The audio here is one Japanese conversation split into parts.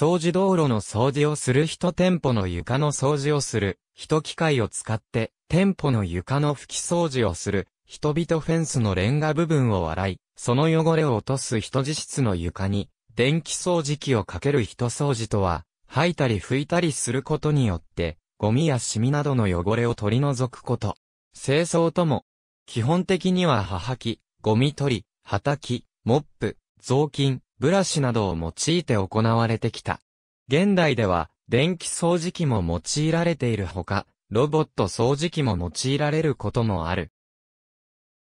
掃除道路の掃除をする人店舗の床の掃除をする人機械を使って店舗の床の拭き掃除をする人々フェンスのレンガ部分を洗い、その汚れを落とす人自室の床に電気掃除機をかける人掃除とは、吐いたり拭いたりすることによって、ゴミやシミなどの汚れを取り除くこと。清掃とも、基本的には歯吐き、ゴミ取り、はたき、モップ、雑巾、ブラシなどを用いて行われてきた。現代では、電気掃除機も用いられているほか、ロボット掃除機も用いられることもある。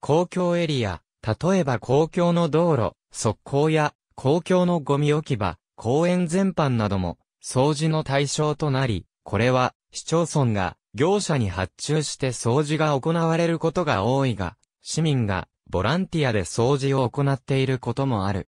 公共エリア、例えば公共の道路、側溝や公共のゴミ置き場、公園全般なども掃除の対象となり、これは市町村が業者に発注して掃除が行われることが多いが、市民がボランティアで掃除を行っていることもある。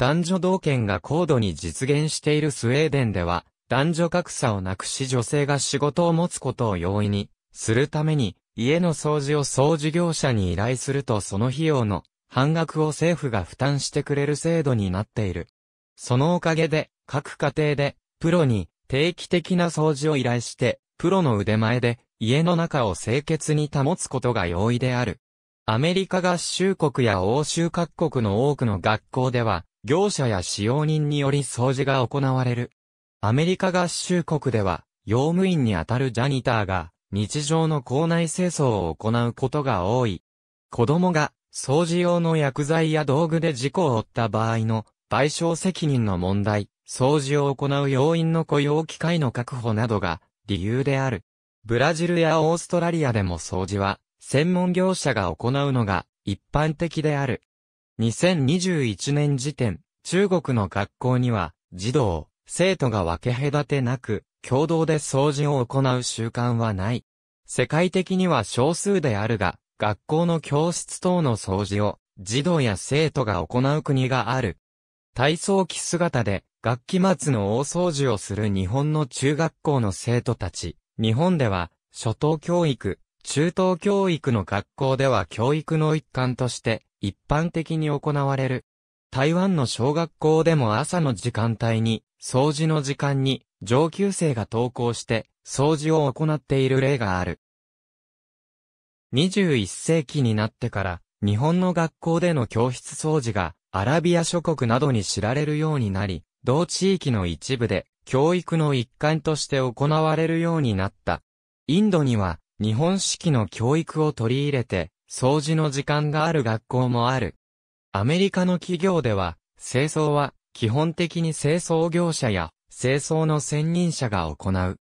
男女同権が高度に実現しているスウェーデンでは、男女格差をなくし女性が仕事を持つことを容易にするために、家の掃除を掃除業者に依頼するとその費用の半額を政府が負担してくれる制度になっている。そのおかげで、各家庭で、プロに定期的な掃除を依頼して、プロの腕前で家の中を清潔に保つことが容易である。アメリカ合衆国や欧州各国の多くの学校では、業者や使用人により掃除が行われる。アメリカ合衆国では、用務員にあたるジャニターが、日常の校内清掃を行うことが多い。子供が、掃除用の薬剤や道具で事故を負った場合の、賠償責任の問題、掃除を行う要員の雇用機会の確保などが、理由である。ブラジルやオーストラリアでも掃除は、専門業者が行うのが、一般的である。2021年時点、中国の学校には、児童、生徒が分け隔てなく、共同で掃除を行う習慣はない。世界的には少数であるが、学校の教室等の掃除を、児童や生徒が行う国がある。体操着姿で、学期末の大掃除をする日本の中学校の生徒たち。日本では、初等教育、中等教育の学校では教育の一環として、一般的に行われる。台湾の小学校でも朝の時間帯に、掃除の時間に、上級生が登校して、掃除を行っている例がある。21世紀になってから、日本の学校での教室掃除が、アラビア諸国などに知られるようになり、同地域の一部で、教育の一環として行われるようになった。インドには、日本式の教育を取り入れて、掃除の時間がある学校もある。アメリカの企業では、清掃は基本的に清掃業者や清掃の専任者が行う。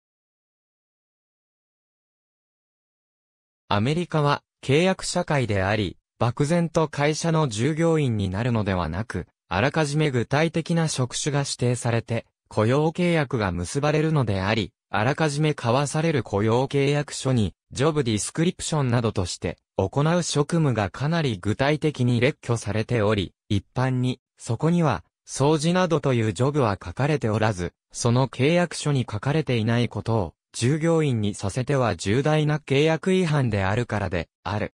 アメリカは契約社会であり、漠然と会社の従業員になるのではなく、あらかじめ具体的な職種が指定されて、雇用契約が結ばれるのであり、あらかじめ交わされる雇用契約書にジョブディスクリプションなどとして行う職務がかなり具体的に列挙されており、一般にそこには掃除などというジョブは書かれておらず、その契約書に書かれていないことを従業員にさせては重大な契約違反であるからである。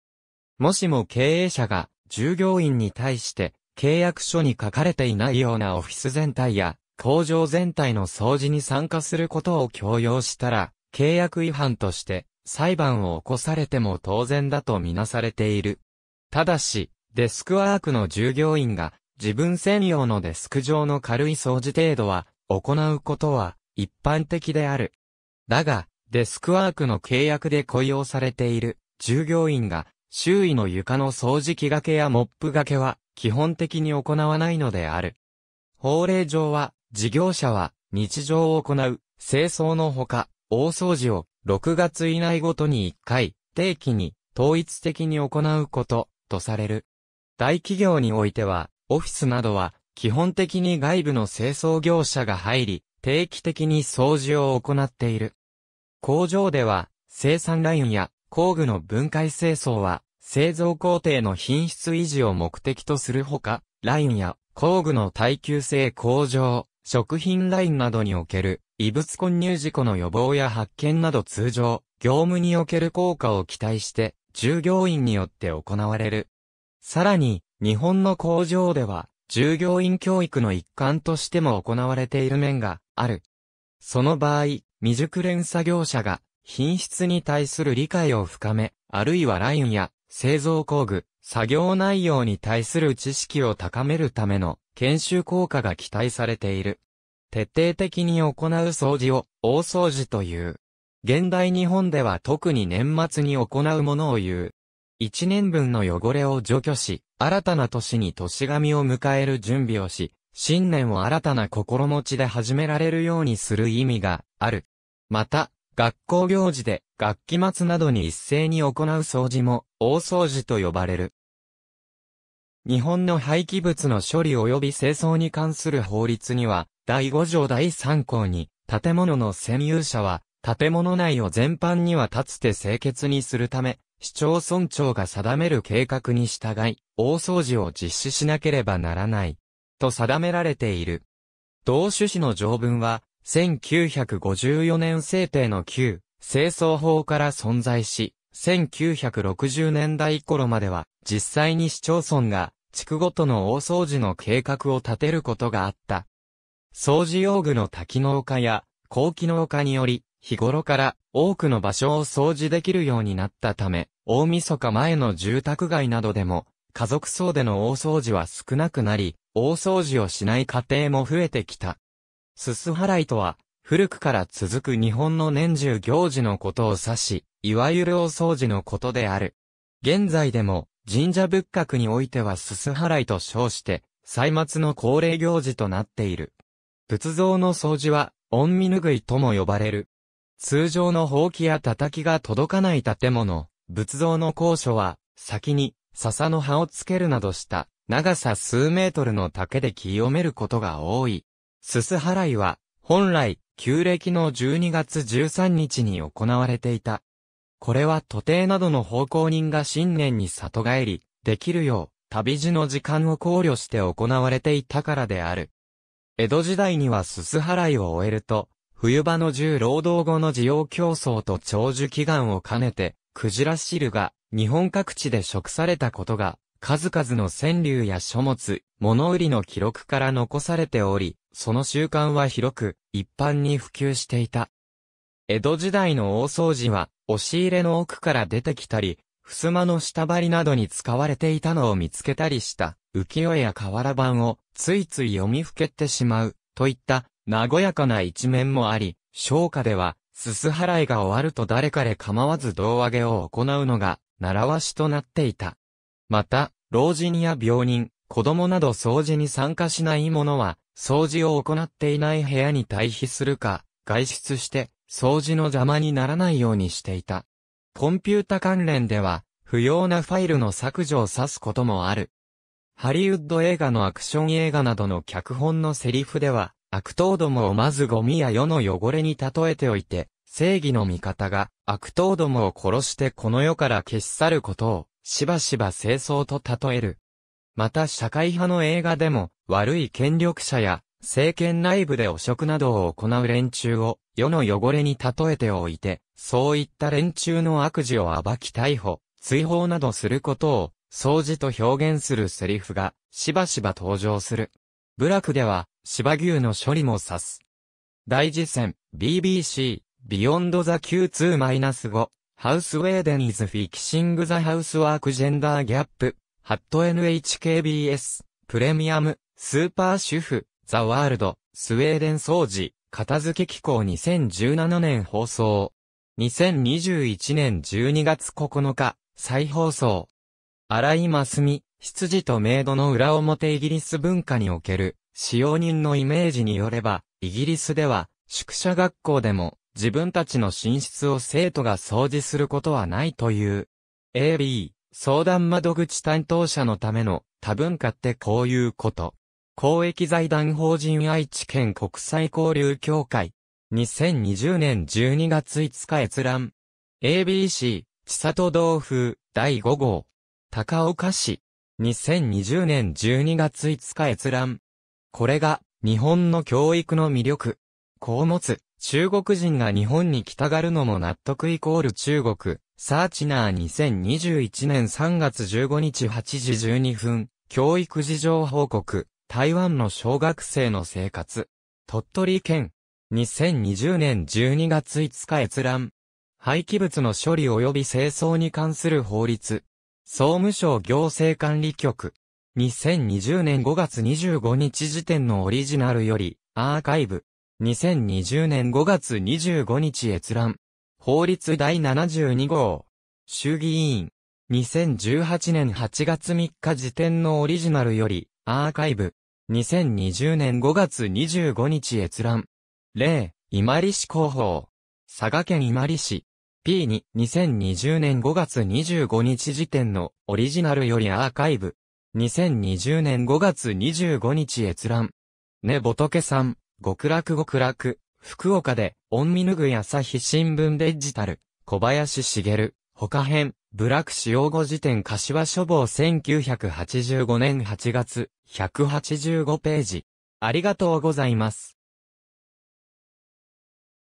もしも経営者が従業員に対して契約書に書かれていないようなオフィス全体や工場全体の掃除に参加することを強要したら、契約違反として裁判を起こされても当然だとみなされている。ただし、デスクワークの従業員が自分専用のデスク上の軽い掃除程度は行うことは一般的である。だが、デスクワークの契約で雇用されている従業員が周囲の床の掃除機がけやモップがけは基本的に行わないのである。法令上は事業者は日常を行う清掃のほか大掃除を6月以内ごとに1回、定期に統一的に行うこと、とされる。大企業においては、オフィスなどは、基本的に外部の清掃業者が入り、定期的に掃除を行っている。工場では、生産ラインや工具の分解清掃は、製造工程の品質維持を目的とするほか、ラインや工具の耐久性向上、食品ラインなどにおける異物混入事故の予防や発見など通常、業務における効果を期待して、従業員によって行われる。さらに、日本の工場では、従業員教育の一環としても行われている面がある。その場合、未熟練作業者が品質に対する理解を深め、あるいはラインや製造工具、作業内容に対する知識を高めるための研修効果が期待されている。徹底的に行う掃除を、大掃除という。現代日本では特に年末に行うものを言う。一年分の汚れを除去し、新たな年に年神を迎える準備をし、新年を新たな心持ちで始められるようにする意味がある。また、学校行事で、学期末などに一斉に行う掃除も、大掃除と呼ばれる。日本の廃棄物の処理及び清掃に関する法律には、第5条第3項に、建物の占有者は、建物内を全般には立つて清潔にするため、市町村長が定める計画に従い、大掃除を実施しなければならない。と定められている。同種子の条文は、1954年制定の旧、清掃法から存在し、1960年代頃までは、実際に市町村が地区ごとの大掃除の計画を立てることがあった。掃除用具の多機能化や高機能化により、日頃から多くの場所を掃除できるようになったため、大晦日前の住宅街などでも、家族層での大掃除は少なくなり、大掃除をしない家庭も増えてきた。すす払いとは、古くから続く日本の年中行事のことを指し、いわゆる大掃除のことである。現在でも、神社仏閣においてはすす払いと称して、歳末の恒例行事となっている。仏像の掃除は、恩見拭いとも呼ばれる。通常の放棄や叩きが届かない建物、仏像の高所は、先に、笹の葉をつけるなどした、長さ数メートルの竹で清めることが多い。すす払いは、本来、旧暦の12月13日に行われていた。これは徒弟などの奉公人が新年に里帰り、できるよう、旅路の時間を考慮して行われていたからである。江戸時代にはすす払いを終えると、冬場の重労働後の需要競争と長寿祈願を兼ねて、クジラ汁が日本各地で食されたことが、数々の川柳や書物、物売りの記録から残されており、その習慣は広く、一般に普及していた。江戸時代の大掃除は、押し入れの奥から出てきたり、襖の下張りなどに使われていたのを見つけたりした、浮世絵や瓦版をついつい読みふけてしまう、といった和やかな一面もあり、商家では、すす払いが終わると誰彼構わず胴上げを行うのが、習わしとなっていた。また、老人や病人、子供など掃除に参加しない者は、掃除を行っていない部屋に退避するか、外出して、掃除の邪魔にならないようにしていた。コンピュータ関連では、不要なファイルの削除を指すこともある。ハリウッド映画のアクション映画などの脚本のセリフでは、悪党どもをまずゴミや世の汚れに例えておいて、正義の味方が悪党どもを殺してこの世から消し去ることを、しばしば清掃と例える。また社会派の映画でも、悪い権力者や政権内部で汚職などを行う連中を世の汚れに例えておいて、そういった連中の悪事を暴き逮捕、追放などすることを、掃除と表現するセリフが、しばしば登場する。部落では、芝牛の処理も指す。大事戦、BBC、ビヨンドザ Q2-5、ハウスウェーデンイズフィキシングザハウスワークジェンダーギャップ、ハット NHKBS、プレミアム、スーパー主婦、ザ・ワールド、スウェーデン掃除、片付け機構2017年放送。2021年12月9日、再放送。荒井真澄、羊とメイドの裏表イギリス文化における、使用人のイメージによれば、イギリスでは、宿舎学校でも、自分たちの寝室を生徒が掃除することはないという。AB、相談窓口担当者のための、多文化ってこういうこと。公益財団法人愛知県国際交流協会。2020年12月5日閲覧。ABC、千里道風、第5号。高岡市。2020年12月5日閲覧。これが、日本の教育の魅力。こう持つ、中国人が日本に来たがるのも納得イコール中国。サーチナー2021年3月15日8時12分、教育事情報告。台湾の小学生の生活。鳥取県。2020年12月5日閲覧。廃棄物の処理及び清掃に関する法律。総務省行政管理局。2020年5月25日時点のオリジナルより、アーカイブ。2020年5月25日閲覧。法律第72号。衆議院。2018年8月3日時点のオリジナルより、アーカイブ。2020年5月25日閲覧。例、今里市広報。佐賀県今里市。P2、2020年5月25日時点のオリジナルよりアーカイブ。2020年5月25日閲覧。ねぼとけさん、極楽極楽、福岡で、オンミヌグ朝日新聞デジタル、小林茂、他編、ブラック使用後辞典柏書房1985年8月、185ページ。ありがとうございます。